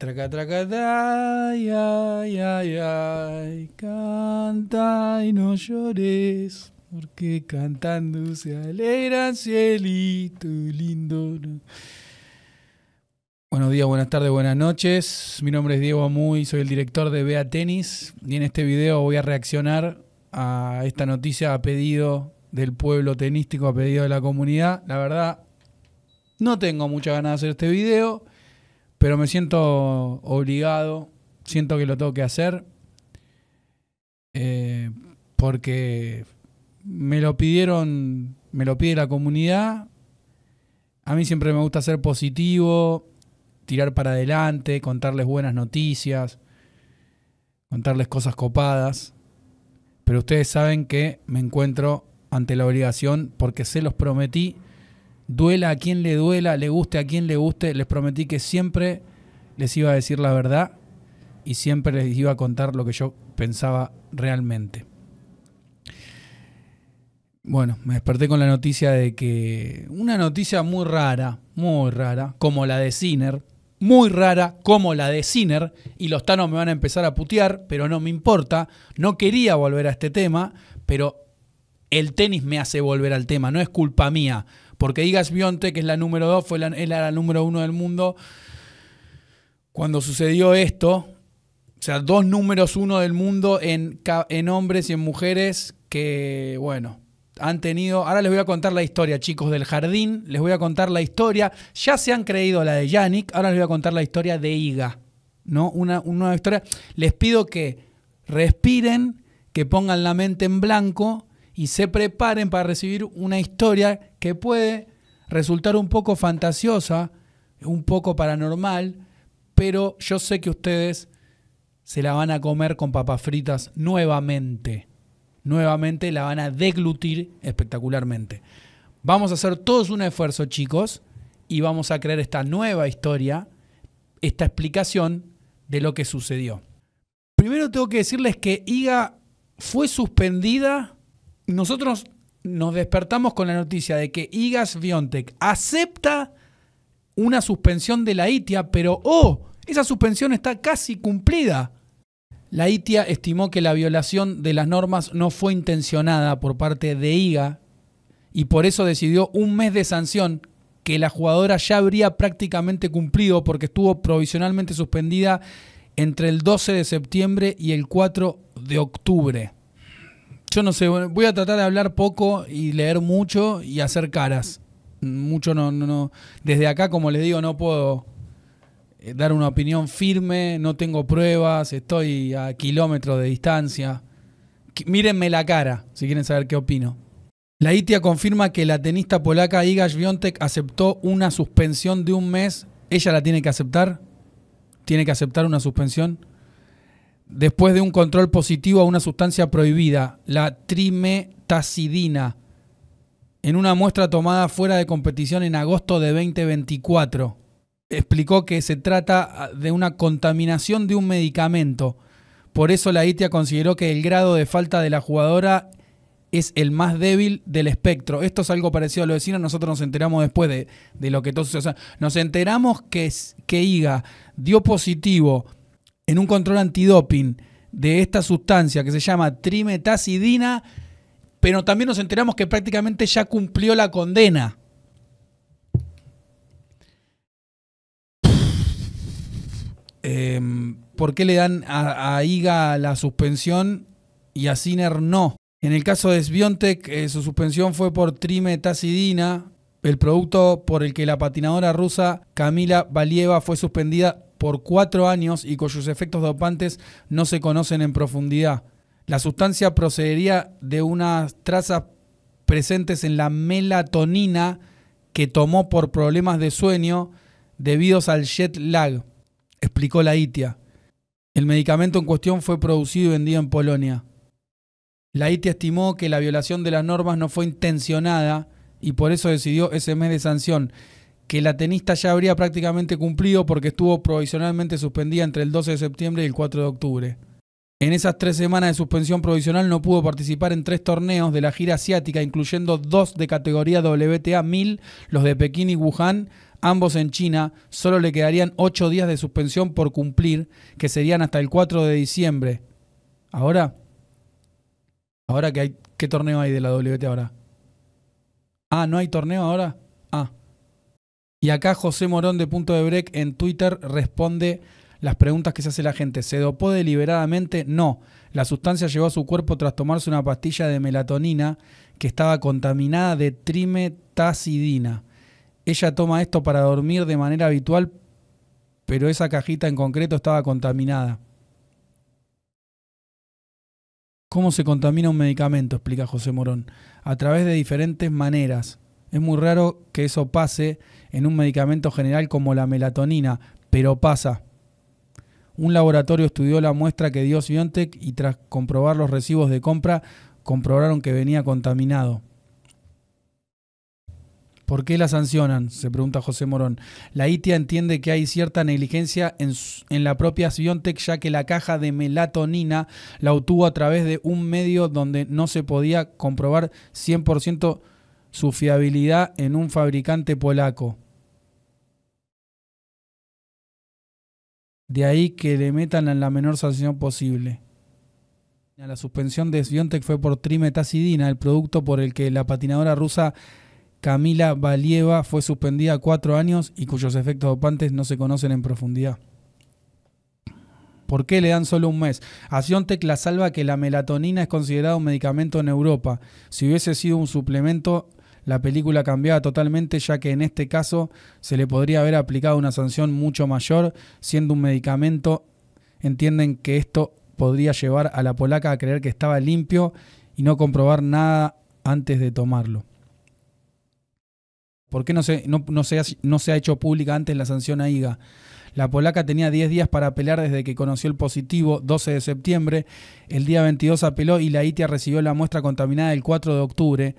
Traca, traca, ay, ay, ay, ay, canta y no llores, porque cantando se alegran cielito lindo. Buenos días, buenas tardes, buenas noches. Mi nombre es Diego Amuy, soy el director de Bea Tenis y en este video voy a reaccionar a esta noticia a pedido del pueblo tenístico, a pedido de la comunidad. La verdad, no tengo muchas ganas de hacer este video pero me siento obligado, siento que lo tengo que hacer, eh, porque me lo pidieron, me lo pide la comunidad. A mí siempre me gusta ser positivo, tirar para adelante, contarles buenas noticias, contarles cosas copadas. Pero ustedes saben que me encuentro ante la obligación porque se los prometí duela a quien le duela, le guste a quien le guste, les prometí que siempre les iba a decir la verdad y siempre les iba a contar lo que yo pensaba realmente. Bueno, me desperté con la noticia de que una noticia muy rara, muy rara, como la de Ciner muy rara como la de Ciner y los tanos me van a empezar a putear, pero no me importa, no quería volver a este tema, pero el tenis me hace volver al tema, no es culpa mía. Porque Iga Bionte, que es la número dos fue la, era número uno del mundo. Cuando sucedió esto, o sea, dos números uno del mundo en, en hombres y en mujeres que, bueno, han tenido. Ahora les voy a contar la historia, chicos, del jardín. Les voy a contar la historia. Ya se han creído la de Yannick. Ahora les voy a contar la historia de Iga. ¿No? Una, una nueva historia. Les pido que respiren, que pongan la mente en blanco y se preparen para recibir una historia que puede resultar un poco fantasiosa, un poco paranormal, pero yo sé que ustedes se la van a comer con papas fritas nuevamente. Nuevamente la van a deglutir espectacularmente. Vamos a hacer todos un esfuerzo, chicos, y vamos a crear esta nueva historia, esta explicación de lo que sucedió. Primero tengo que decirles que IGA fue suspendida nosotros nos despertamos con la noticia de que Igas Biontech acepta una suspensión de la ITIA, pero ¡oh! Esa suspensión está casi cumplida. La ITIA estimó que la violación de las normas no fue intencionada por parte de IGA y por eso decidió un mes de sanción que la jugadora ya habría prácticamente cumplido porque estuvo provisionalmente suspendida entre el 12 de septiembre y el 4 de octubre. Yo no sé, voy a tratar de hablar poco y leer mucho y hacer caras. Mucho no, no, no. Desde acá, como les digo, no puedo eh, dar una opinión firme, no tengo pruebas, estoy a kilómetros de distancia. Mírenme la cara si quieren saber qué opino. La ITIA confirma que la tenista polaca Iga Swiatek aceptó una suspensión de un mes. ¿Ella la tiene que aceptar? ¿Tiene que aceptar una suspensión? después de un control positivo a una sustancia prohibida, la trimetacidina, en una muestra tomada fuera de competición en agosto de 2024. Explicó que se trata ah, de una contaminación de un medicamento. Por eso la ITIA consideró que el grado de falta de la jugadora es el más débil del espectro. Esto es algo parecido a lo de Sina, nosotros nos enteramos después de, lo que todo sucedió. nos enteramos que, que IGA dio positivo en un control antidoping de esta sustancia que se llama trimetacidina, pero también nos enteramos que prácticamente ya cumplió la condena. Em, ¿Por qué le dan a, Iga la suspensión y a Sinner no? En el caso de Sviontek, eh, su suspensión fue por trimetacidina, el producto por el que la patinadora rusa Camila Valieva fue suspendida por cuatro años y cuyos efectos dopantes no se conocen en profundidad. La sustancia procedería de unas trazas presentes en la melatonina que tomó por problemas de sueño debidos al jet lag, explicó la ITIA. El medicamento en cuestión fue producido y vendido en Polonia. La ITIA estimó que la violación de las normas no fue intencionada y por eso decidió ese mes de sanción que la tenista ya habría prácticamente cumplido porque estuvo provisionalmente suspendida entre el 12 de septiembre y el 4 de octubre. En esas tres semanas de suspensión provisional no pudo participar en tres torneos de la gira asiática, incluyendo dos de categoría WTA 1000, los de Pekín y Wuhan, ambos en China. Solo le quedarían ocho días de suspensión por cumplir, que serían hasta el 4 de diciembre. Ahora, ahora que hay, ¿qué torneo hay de la WTA ahora? Ah, ¿no hay torneo ahora? Ah. Y acá José Morón de Punto de Break en Twitter responde las preguntas que se hace la gente. ¿Se dopó deliberadamente? No. La sustancia llegó a su cuerpo tras tomarse una pastilla de melatonina que estaba contaminada de trimetacidina. Ella toma esto para dormir de manera habitual, pero esa cajita en concreto estaba contaminada. ¿Cómo se contamina un medicamento? explica José Morón. A través de diferentes maneras. Es muy raro que eso pase en un medicamento general como la melatonina, pero pasa. Un laboratorio estudió la muestra que dio Siontech y tras comprobar los recibos de compra, comprobaron que venía contaminado. ¿Por qué la sancionan? Se pregunta José Morón. La ITIA entiende que hay cierta negligencia en, en, la propia Siontech, ya que la caja de melatonina la obtuvo a través de un medio donde no se podía comprobar 100% su fiabilidad en un fabricante polaco. De ahí que le metan en la menor sanción posible. La suspensión de Sviontek fue por trimetacidina, el producto por el que la patinadora rusa Camila Valieva fue suspendida cuatro años y cuyos efectos dopantes no se conocen en profundidad. ¿Por qué le dan solo un mes? A la salva que la melatonina es considerada un medicamento en Europa. Si hubiese sido un suplemento, la película cambiaba totalmente, ya que en este caso se le podría haber aplicado una sanción mucho mayor, siendo un medicamento. Entienden que esto podría llevar a la polaca a creer que estaba limpio y no comprobar nada antes de tomarlo. ¿Por qué no se, no, ha, ha, hecho pública antes la sanción a IGA? La polaca tenía 10 días para apelar desde que conoció el positivo, 12 de septiembre. El día 22 apeló y la ITIA recibió la muestra contaminada el 4 de octubre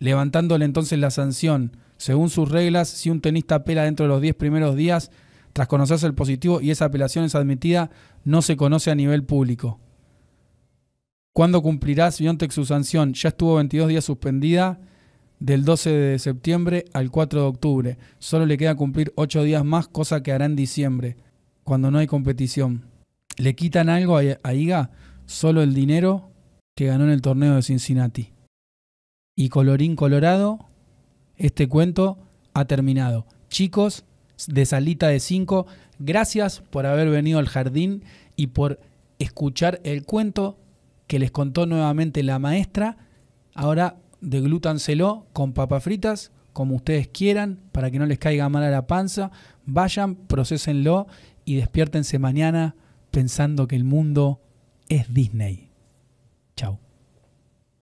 levantándole entonces la sanción. Según sus reglas, si un tenista apela dentro de los 10 primeros días tras conocerse el positivo y esa apelación es admitida, no se conoce a nivel público. ¿Cuándo cumplirá Biontech su sanción? Ya estuvo 22 días suspendida del 12 de septiembre al 4 de octubre. Solo le queda cumplir 8 días más, cosa que hará en diciembre, cuando no hay competición. ¿Le quitan algo a Iga? Solo el dinero que ganó en el torneo de Cincinnati. Y colorín colorado, este cuento ha terminado. Chicos de Salita de 5, gracias por haber venido al jardín y por escuchar el cuento que les contó nuevamente la maestra. Ahora deglútanselo con papas fritas, como ustedes quieran, para que no les caiga mal a la panza. Vayan, procesenlo y despiértense mañana pensando que el mundo es Disney.